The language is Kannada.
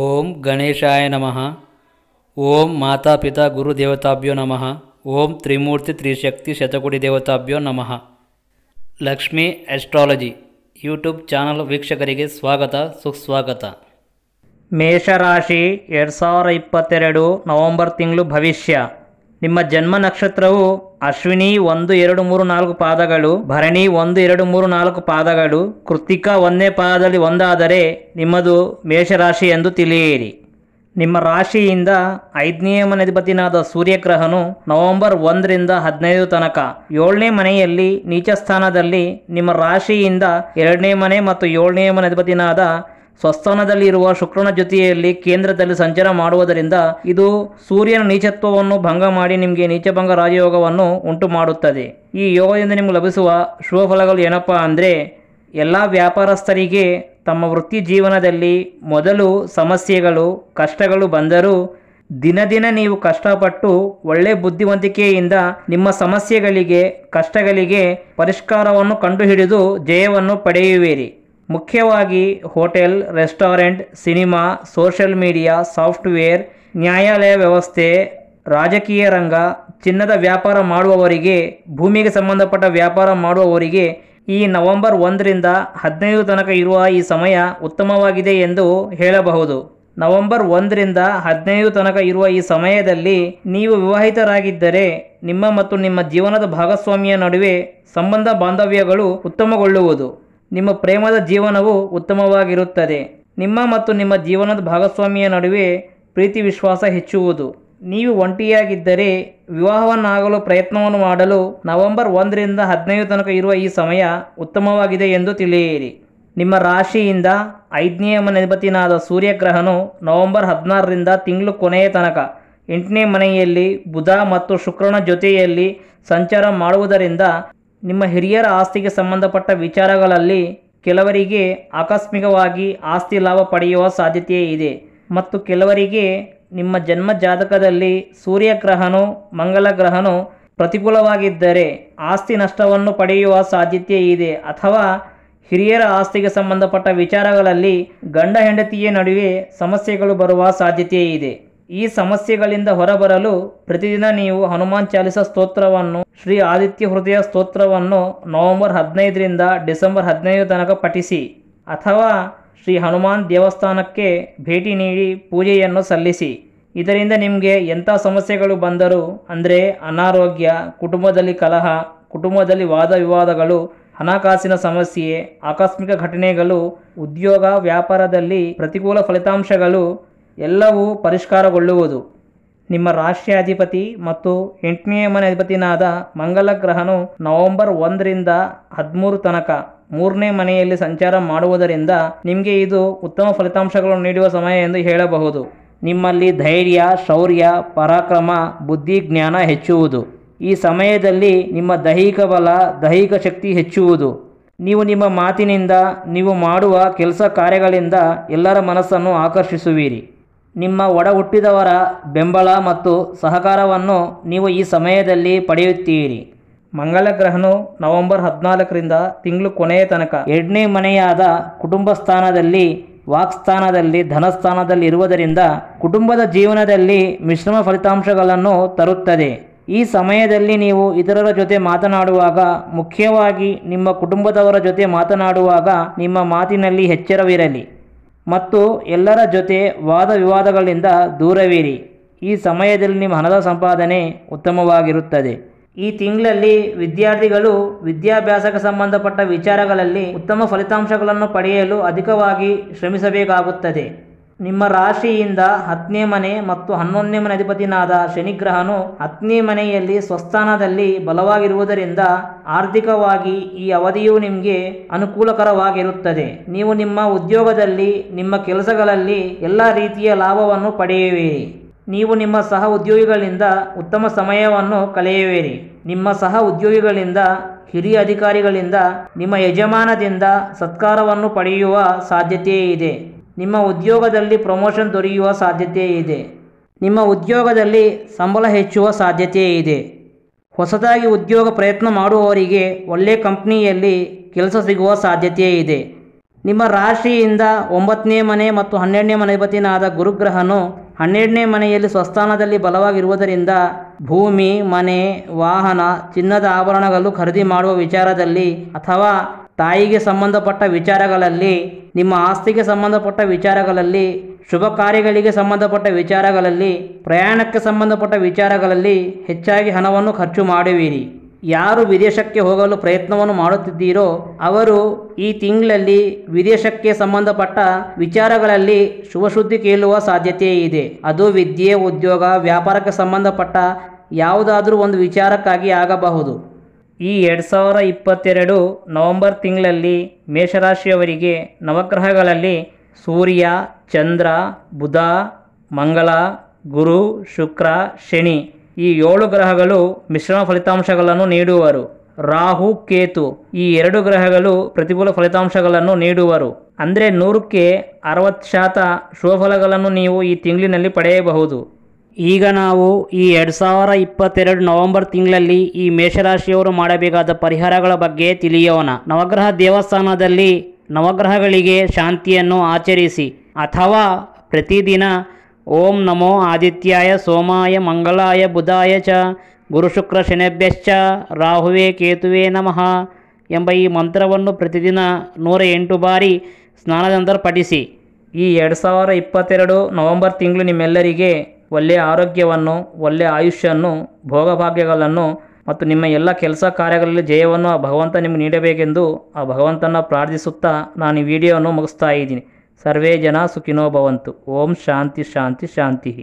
ಓಂ ಗಣೇಶಾಯ ನಮಃ ಓಂ ಮಾತಾಪಿತಾ ಗುರು ದೇವತಾಭ್ಯೋ ನಮಃ ಓಂ ತ್ರಿಮೂರ್ತಿ ತ್ರಿಶಕ್ತಿ ಶತಕುಡಿ ದೇವತಾಭ್ಯೋ ನಮಃ ಲಕ್ಷ್ಮೀ ಆಸ್ಟ್ರಾಲಜಿ ಯೂಟ್ಯೂಬ್ ಚಾನಲ್ ವೀಕ್ಷಕರಿಗೆ ಸ್ವಾಗತ ಸುಸ್ವಾಗತ ಮೇಷರಾಶಿ ಎರಡು ಸಾವಿರ ಇಪ್ಪತ್ತೆರಡು ನವಂಬರ್ ತಿಂಗಳು ಭವಿಷ್ಯ ನಿಮ್ಮ ಜನ್ಮ ನಕ್ಷತ್ರವು ಅಶ್ವಿನಿ ಒಂದು ಎರಡು ಮೂರು ನಾಲ್ಕು ಪಾದಗಳು ಭರಣಿ ಒಂದು ಎರಡು ಮೂರು ನಾಲ್ಕು ಪಾದಗಳು ಕೃತಿಕಾ ಒಂದೇ ಪಾದದಲ್ಲಿ ಒಂದಾದರೆ ನಿಮ್ಮದು ಮೇಷರಾಶಿ ಎಂದು ತಿಳಿಯಿರಿ ನಿಮ್ಮ ರಾಶಿಯಿಂದ ಐದನೇ ಮನೆಧಿಪತಿನಾದ ಸೂರ್ಯಗ್ರಹನು ನವೆಂಬರ್ ಒಂದರಿಂದ ಹದಿನೈದು ತನಕ ಏಳನೇ ಮನೆಯಲ್ಲಿ ನೀಚ ಸ್ಥಾನದಲ್ಲಿ ನಿಮ್ಮ ರಾಶಿಯಿಂದ ಎರಡನೇ ಮನೆ ಮತ್ತು ಏಳನೇ ಮನೆಧಿಪತಿನಾದ ಸ್ವಸ್ಥಾನದಲ್ಲಿರುವ ಶುಕ್ರನ ಜೊತೆಯಲ್ಲಿ ಕೇಂದ್ರದಲ್ಲಿ ಸಂಚಾರ ಮಾಡುವುದರಿಂದ ಇದು ಸೂರ್ಯನ ನೀಚತ್ವವನ್ನು ಭಂಗ ಮಾಡಿ ನಿಮಗೆ ನೀಚಭಂಗ ರಾಜಯೋಗವನ್ನು ಉಂಟು ಮಾಡುತ್ತದೆ ಈ ಯೋಗದಿಂದ ನಿಮಗೆ ಲಭಿಸುವ ಶುಭ ಫಲಗಳು ಏನಪ್ಪ ಅಂದರೆ ಎಲ್ಲ ವ್ಯಾಪಾರಸ್ಥರಿಗೆ ತಮ್ಮ ವೃತ್ತಿ ಜೀವನದಲ್ಲಿ ಮೊದಲು ಸಮಸ್ಯೆಗಳು ಕಷ್ಟಗಳು ಬಂದರೂ ದಿನ ದಿನ ನೀವು ಕಷ್ಟಪಟ್ಟು ಒಳ್ಳೆ ಬುದ್ಧಿವಂತಿಕೆಯಿಂದ ನಿಮ್ಮ ಸಮಸ್ಯೆಗಳಿಗೆ ಕಷ್ಟಗಳಿಗೆ ಪರಿಷ್ಕಾರವನ್ನು ಕಂಡುಹಿಡಿದು ಜಯವನ್ನು ಪಡೆಯುವಿರಿ ಮುಖ್ಯವಾಗಿ hotel restaurant cinema social media software ನ್ಯಾಯಾಲಯ ವ್ಯವಸ್ಥೆ ರಾಜಕೀಯ ರಂಗ ಚಿನ್ನದ ವ್ಯಾಪಾರ ಮಾಡುವವರಿಗೆ ಭೂಮಿಗೆ ಸಂಬಂಧಪಟ್ಟ ವ್ಯಾಪಾರ ಮಾಡುವವರಿಗೆ ಈ ನವೆಂಬರ್ ಒಂದರಿಂದ ಹದಿನೈದು ತನಕ ಇರುವ ಈ ಸಮಯ ಉತ್ತಮವಾಗಿದೆ ಎಂದು ಹೇಳಬಹುದು ನವೆಂಬರ್ ಒಂದರಿಂದ ಹದಿನೈದು ತನಕ ಇರುವ ಈ ಸಮಯದಲ್ಲಿ ನೀವು ವಿವಾಹಿತರಾಗಿದ್ದರೆ ನಿಮ್ಮ ಮತ್ತು ನಿಮ್ಮ ಜೀವನದ ಭಾಗಸ್ವಾಮಿಯ ನಡುವೆ ಸಂಬಂಧ ಬಾಂಧವ್ಯಗಳು ಉತ್ತಮಗೊಳ್ಳುವುದು ನಿಮ್ಮ ಪ್ರೇಮದ ಜೀವನವು ಉತ್ತಮವಾಗಿರುತ್ತದೆ ನಿಮ್ಮ ಮತ್ತು ನಿಮ್ಮ ಜೀವನದ ಭಾಗಸ್ವಾಮಿಯ ನಡುವೆ ಪ್ರೀತಿ ವಿಶ್ವಾಸ ಹೆಚ್ಚುವುದು ನೀವು ಒಂಟಿಯಾಗಿದ್ದರೆ ವಿವಾಹವನ್ನಾಗಲು ಪ್ರಯತ್ನವನ್ನು ಮಾಡಲು ನವೆಂಬರ್ ಒಂದರಿಂದ ಹದಿನೈದು ತನಕ ಇರುವ ಈ ಸಮಯ ಉತ್ತಮವಾಗಿದೆ ಎಂದು ತಿಳಿಯಿರಿ ನಿಮ್ಮ ರಾಶಿಯಿಂದ ಐದನೇ ಮನೆಪತಿನಾದ ಸೂರ್ಯಗ್ರಹನು ನವೆಂಬರ್ ಹದಿನಾರರಿಂದ ತಿಂಗಳು ಕೊನೆಯ ತನಕ ಎಂಟನೇ ಮನೆಯಲ್ಲಿ ಬುಧ ಮತ್ತು ಶುಕ್ರನ ಜೊತೆಯಲ್ಲಿ ಸಂಚಾರ ಮಾಡುವುದರಿಂದ ನಿಮ್ಮ ಹಿರಿಯರ ಆಸ್ತಿಗೆ ಸಂಬಂಧಪಟ್ಟ ವಿಚಾರಗಳಲ್ಲಿ ಕೆಲವರಿಗೆ ಆಕಸ್ಮಿಕವಾಗಿ ಆಸ್ತಿ ಲಾಭ ಪಡೆಯುವ ಸಾಧ್ಯತೆ ಇದೆ ಮತ್ತು ಕೆಲವರಿಗೆ ನಿಮ್ಮ ಜನ್ಮ ಜಾತಕದಲ್ಲಿ ಸೂರ್ಯಗ್ರಹನು ಮಂಗಲ ಗ್ರಹನು ಪ್ರತಿಕೂಲವಾಗಿದ್ದರೆ ಆಸ್ತಿ ನಷ್ಟವನ್ನು ಪಡೆಯುವ ಸಾಧ್ಯತೆ ಇದೆ ಅಥವಾ ಹಿರಿಯರ ಆಸ್ತಿಗೆ ಸಂಬಂಧಪಟ್ಟ ವಿಚಾರಗಳಲ್ಲಿ ಗಂಡ ಹೆಂಡತಿಯ ನಡುವೆ ಸಮಸ್ಯೆಗಳು ಬರುವ ಸಾಧ್ಯತೆ ಇದೆ ಈ ಸಮಸ್ಯೆಗಳಿಂದ ಹೊರಬರಲು ಪ್ರತಿದಿನ ನೀವು ಹನುಮಾನ್ ಚಾಲಿಸ ಸ್ತೋತ್ರವನ್ನು ಶ್ರೀ ಆದಿತ್ಯ ಹೃದಯ ಸ್ತೋತ್ರವನ್ನು ನವೆಂಬರ್ ಹದಿನೈದರಿಂದ ಡಿಸೆಂಬರ್ ಹದಿನೈದು ತನಕ ಪಠಿಸಿ ಅಥವಾ ಶ್ರೀ ಹನುಮಾನ್ ದೇವಸ್ಥಾನಕ್ಕೆ ಭೇಟಿ ನೀಡಿ ಪೂಜೆಯನ್ನು ಸಲ್ಲಿಸಿ ಇದರಿಂದ ನಿಮಗೆ ಎಂಥ ಸಮಸ್ಯೆಗಳು ಬಂದರೂ ಅಂದರೆ ಅನಾರೋಗ್ಯ ಕುಟುಂಬದಲ್ಲಿ ಕಲಹ ಕುಟುಂಬದಲ್ಲಿ ವಾದ ವಿವಾದಗಳು ಹಣಕಾಸಿನ ಸಮಸ್ಯೆ ಆಕಸ್ಮಿಕ ಘಟನೆಗಳು ಉದ್ಯೋಗ ವ್ಯಾಪಾರದಲ್ಲಿ ಪ್ರತಿಕೂಲ ಫಲಿತಾಂಶಗಳು ಎಲ್ಲವೂ ಪರಿಷ್ಕಾರಗೊಳ್ಳುವುದು ನಿಮ್ಮ ರಾಷ್ಟ್ರಾಧಿಪತಿ ಮತ್ತು ಎಂಟನೇ ಮನೆ ಅಧಿಪತಿನಾದ ಮಂಗಲ ಗ್ರಹನು ನವೆಂಬರ್ ಒಂದರಿಂದ ಹದಿಮೂರು ತನಕ ಮೂರನೇ ಮನೆಯಲ್ಲಿ ಸಂಚಾರ ಮಾಡುವುದರಿಂದ ನಿಮಗೆ ಇದು ಉತ್ತಮ ಫಲಿತಾಂಶಗಳನ್ನು ನೀಡುವ ಸಮಯ ಎಂದು ಹೇಳಬಹುದು ನಿಮ್ಮಲ್ಲಿ ಧೈರ್ಯ ಶೌರ್ಯ ಪರಾಕ್ರಮ ಬುದ್ಧಿ ಜ್ಞಾನ ಹೆಚ್ಚುವುದು ಈ ಸಮಯದಲ್ಲಿ ನಿಮ್ಮ ದೈಹಿಕ ಬಲ ದೈಹಿಕ ಶಕ್ತಿ ಹೆಚ್ಚುವುದು ನೀವು ನಿಮ್ಮ ಮಾತಿನಿಂದ ನೀವು ಮಾಡುವ ಕೆಲಸ ಕಾರ್ಯಗಳಿಂದ ಎಲ್ಲರ ಮನಸ್ಸನ್ನು ಆಕರ್ಷಿಸುವಿರಿ ನಿಮ್ಮ ಒಡ ಹುಟ್ಟಿದವರ ಬೆಂಬಲ ಮತ್ತು ಸಹಕಾರವನ್ನು ನೀವು ಈ ಸಮಯದಲ್ಲಿ ಪಡೆಯುತ್ತೀರಿ ಮಂಗಳ ಗ್ರಹನು ನವೆಂಬರ್ ಹದಿನಾಲ್ಕರಿಂದ ತಿಂಗಳು ಕೊನೆಯ ತನಕ ಎರಡನೇ ಮನೆಯಾದ ಕುಟುಂಬ ಸ್ಥಾನದಲ್ಲಿ ವಾಕ್ಸ್ಥಾನದಲ್ಲಿ ಧನಸ್ಥಾನದಲ್ಲಿ ಇರುವುದರಿಂದ ಕುಟುಂಬದ ಜೀವನದಲ್ಲಿ ಮಿಶ್ರಮ ಫಲಿತಾಂಶಗಳನ್ನು ತರುತ್ತದೆ ಈ ಸಮಯದಲ್ಲಿ ನೀವು ಇತರರ ಜೊತೆ ಮಾತನಾಡುವಾಗ ಮುಖ್ಯವಾಗಿ ನಿಮ್ಮ ಕುಟುಂಬದವರ ಜೊತೆ ಮಾತನಾಡುವಾಗ ನಿಮ್ಮ ಮಾತಿನಲ್ಲಿ ಎಚ್ಚರವಿರಲಿ ಮತ್ತು ಎಲ್ಲರ ಜೊತೆ ವಾದ ವಿವಾದಗಳಿಂದ ದೂರವಿರಿ ಈ ಸಮಯದಲ್ಲಿ ನಿಮ್ಮ ಹಣದ ಸಂಪಾದನೆ ಉತ್ತಮವಾಗಿರುತ್ತದೆ ಈ ತಿಂಗಳಲ್ಲಿ ವಿದ್ಯಾರ್ಥಿಗಳು ವಿದ್ಯಾಭ್ಯಾಸಕ್ಕೆ ಸಂಬಂಧಪಟ್ಟ ವಿಚಾರಗಳಲ್ಲಿ ಉತ್ತಮ ಫಲಿತಾಂಶಗಳನ್ನು ಪಡೆಯಲು ಅಧಿಕವಾಗಿ ಶ್ರಮಿಸಬೇಕಾಗುತ್ತದೆ ನಿಮ್ಮ ರಾಶಿಯಿಂದ ಹತ್ತನೇ ಮನೆ ಮತ್ತು ಹನ್ನೊಂದನೇ ಮನೆ ಅಧಿಪತಿನಾದ ಶನಿಗ್ರಹನು ಹತ್ತನೇ ಮನೆಯಲ್ಲಿ ಸ್ವಸ್ಥಾನದಲ್ಲಿ ಬಲವಾಗಿರುವುದರಿಂದ ಆರ್ಥಿಕವಾಗಿ ಈ ಅವಧಿಯು ನಿಮಗೆ ಅನುಕೂಲಕರವಾಗಿರುತ್ತದೆ ನೀವು ನಿಮ್ಮ ಉದ್ಯೋಗದಲ್ಲಿ ನಿಮ್ಮ ಕೆಲಸಗಳಲ್ಲಿ ಎಲ್ಲ ರೀತಿಯ ಲಾಭವನ್ನು ಪಡೆಯುವಿರಿ ನೀವು ನಿಮ್ಮ ಸಹ ಉದ್ಯೋಗಿಗಳಿಂದ ಉತ್ತಮ ಸಮಯವನ್ನು ಕಳೆಯುವಿರಿ ನಿಮ್ಮ ಸಹ ಉದ್ಯೋಗಿಗಳಿಂದ ಹಿರಿಯ ಅಧಿಕಾರಿಗಳಿಂದ ನಿಮ್ಮ ಯಜಮಾನದಿಂದ ಸತ್ಕಾರವನ್ನು ಪಡೆಯುವ ಸಾಧ್ಯತೆಯೇ ಇದೆ ನಿಮ್ಮ ಉದ್ಯೋಗದಲ್ಲಿ ಪ್ರಮೋಷನ್ ದೊರೆಯುವ ಸಾಧ್ಯತೆ ಇದೆ ನಿಮ್ಮ ಉದ್ಯೋಗದಲ್ಲಿ ಸಂಬಳ ಹೆಚ್ಚುವ ಸಾಧ್ಯತೆ ಇದೆ ಹೊಸದಾಗಿ ಉದ್ಯೋಗ ಪ್ರಯತ್ನ ಮಾಡುವವರಿಗೆ ಒಳ್ಳೆಯ ಕಂಪ್ನಿಯಲ್ಲಿ ಕೆಲಸ ಸಿಗುವ ಸಾಧ್ಯತೆ ಇದೆ ನಿಮ್ಮ ರಾಶಿಯಿಂದ ಒಂಬತ್ತನೇ ಮನೆ ಮತ್ತು ಹನ್ನೆರಡನೇ ಮನೆಪತಿನಾದ ಗುರುಗ್ರಹನು ಹನ್ನೆರಡನೇ ಮನೆಯಲ್ಲಿ ಸ್ವಸ್ಥಾನದಲ್ಲಿ ಬಲವಾಗಿರುವುದರಿಂದ ಭೂಮಿ ಮನೆ ವಾಹನ ಚಿನ್ನದ ಆಭರಣಗಳು ಖರೀದಿ ಮಾಡುವ ವಿಚಾರದಲ್ಲಿ ಅಥವಾ ತಾಯಿಗೆ ಸಂಬಂಧಪಟ್ಟ ವಿಚಾರಗಳಲ್ಲಿ ನಿಮ್ಮ ಆಸ್ತಿಗೆ ಸಂಬಂಧಪಟ್ಟ ವಿಚಾರಗಳಲ್ಲಿ ಶುಭ ಕಾರ್ಯಗಳಿಗೆ ಸಂಬಂಧಪಟ್ಟ ವಿಚಾರಗಳಲ್ಲಿ ಪ್ರಯಾಣಕ್ಕೆ ಸಂಬಂಧಪಟ್ಟ ವಿಚಾರಗಳಲ್ಲಿ ಹೆಚ್ಚಾಗಿ ಹಣವನ್ನು ಖರ್ಚು ಮಾಡುವಿರಿ ಯಾರು ವಿದೇಶಕ್ಕೆ ಹೋಗಲು ಪ್ರಯತ್ನವನ್ನು ಮಾಡುತ್ತಿದ್ದೀರೋ ಅವರು ಈ ತಿಂಗಳಲ್ಲಿ ವಿದೇಶಕ್ಕೆ ಸಂಬಂಧಪಟ್ಟ ವಿಚಾರಗಳಲ್ಲಿ ಶುಭ ಶುದ್ಧಿ ಕೇಳುವ ಸಾಧ್ಯತೆ ಇದೆ ಅದು ವಿದ್ಯೆ ಉದ್ಯೋಗ ವ್ಯಾಪಾರಕ್ಕೆ ಸಂಬಂಧಪಟ್ಟ ಯಾವುದಾದರೂ ಒಂದು ವಿಚಾರಕ್ಕಾಗಿ ಆಗಬಹುದು ಈ ಎರಡು ಸಾವಿರ ಇಪ್ಪತ್ತೆರಡು ನವಂಬರ್ ತಿಂಗಳಲ್ಲಿ ಮೇಷರಾಶಿಯವರಿಗೆ ನವಗ್ರಹಗಳಲ್ಲಿ ಸೂರ್ಯ ಚಂದ್ರ ಬುಧ ಮಂಗಳ ಗುರು ಶುಕ್ರ ಶನಿ ಈ ಏಳು ಗ್ರಹಗಳು ಮಿಶ್ರಣ ಫಲಿತಾಂಶಗಳನ್ನು ನೀಡುವರು ರಾಹು ಕೇತು ಈ ಎರಡು ಗ್ರಹಗಳು ಪ್ರತಿಕೂಲ ಫಲಿತಾಂಶಗಳನ್ನು ನೀಡುವರು ಅಂದರೆ ನೂರಕ್ಕೆ ಅರವತ್ತು ಶಾತ ಶುಭಫಲಗಳನ್ನು ನೀವು ಈ ತಿಂಗಳಿನಲ್ಲಿ ಪಡೆಯಬಹುದು ಈಗ ನಾವು ಈ ಎರಡು ಸಾವಿರ ಇಪ್ಪತ್ತೆರಡು ನವೆಂಬರ್ ತಿಂಗಳಲ್ಲಿ ಈ ಮೇಷರಾಶಿಯವರು ಮಾಡಬೇಕಾದ ಪರಿಹಾರಗಳ ಬಗ್ಗೆ ತಿಳಿಯೋಣ ನವಗ್ರಹ ದೇವಸ್ಥಾನದಲ್ಲಿ ನವಗ್ರಹಗಳಿಗೆ ಶಾಂತಿಯನ್ನು ಆಚರಿಸಿ ಅಥವಾ ಪ್ರತಿದಿನ ಓಂ ನಮೋ ಆದಿತ್ಯಾಯ ಸೋಮಾಯ ಮಂಗಳಾಯ ಬುಧಾಯ ಚ ಗುರುಶುಕ್ರ ಶನಿಭ್ಯಶ್ಚ ರಾಹುವೇ ಕೇತುವೆ ನಮಃ ಎಂಬ ಈ ಮಂತ್ರವನ್ನು ಪ್ರತಿದಿನ ನೂರ ಎಂಟು ಬಾರಿ ಸ್ನಾನದ ನಂತರ ಪಠಿಸಿ ಈ ಎರಡು ಸಾವಿರ ಇಪ್ಪತ್ತೆರಡು ನವೆಂಬರ್ ತಿಂಗಳು ನಿಮ್ಮೆಲ್ಲರಿಗೆ ಒಳ್ಳೆಯ ಆರೋಗ್ಯವನ್ನು ಒಳ್ಳೆಯ ಆಯುಷ್ಯನ್ನು ಭೋಗಭಾಗ್ಯಗಳನ್ನು ಮತ್ತು ನಿಮ್ಮ ಎಲ್ಲ ಕೆಲಸ ಕಾರ್ಯಗಳಲ್ಲಿ ಜಯವನ್ನು ಆ ಭಗವಂತ ನಿಮಗೆ ನೀಡಬೇಕೆಂದು ಆ ಭಗವಂತನ ಪ್ರಾರ್ಥಿಸುತ್ತಾ ನಾನು ಈ ವಿಡಿಯೋವನ್ನು ಮುಗಿಸ್ತಾ ಇದ್ದೀನಿ ಸರ್ವೇ ಜನ ಸುಖಿನೋ ಭವಂತು ಓಂ ಶಾಂತಿ ಶಾಂತಿ ಶಾಂತಿ